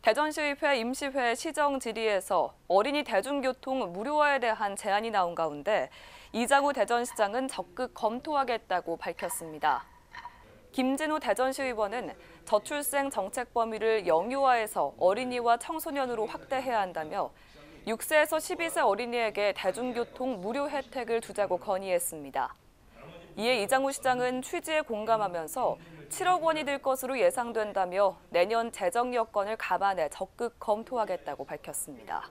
대전시의회 임시회 시정 질의에서 어린이 대중교통 무료화에 대한 제안이 나온 가운데 이장우 대전시장은 적극 검토하겠다고 밝혔습니다. 김진호 대전시의원은 저출생 정책 범위를 영유아에서 어린이와 청소년으로 확대해야 한다며 6세에서 12세 어린이에게 대중교통 무료 혜택을 주자고 건의했습니다. 이에 이장우 시장은 취지에 공감하면서 7억 원이 될 것으로 예상된다며 내년 재정 여건을 감안해 적극 검토하겠다고 밝혔습니다.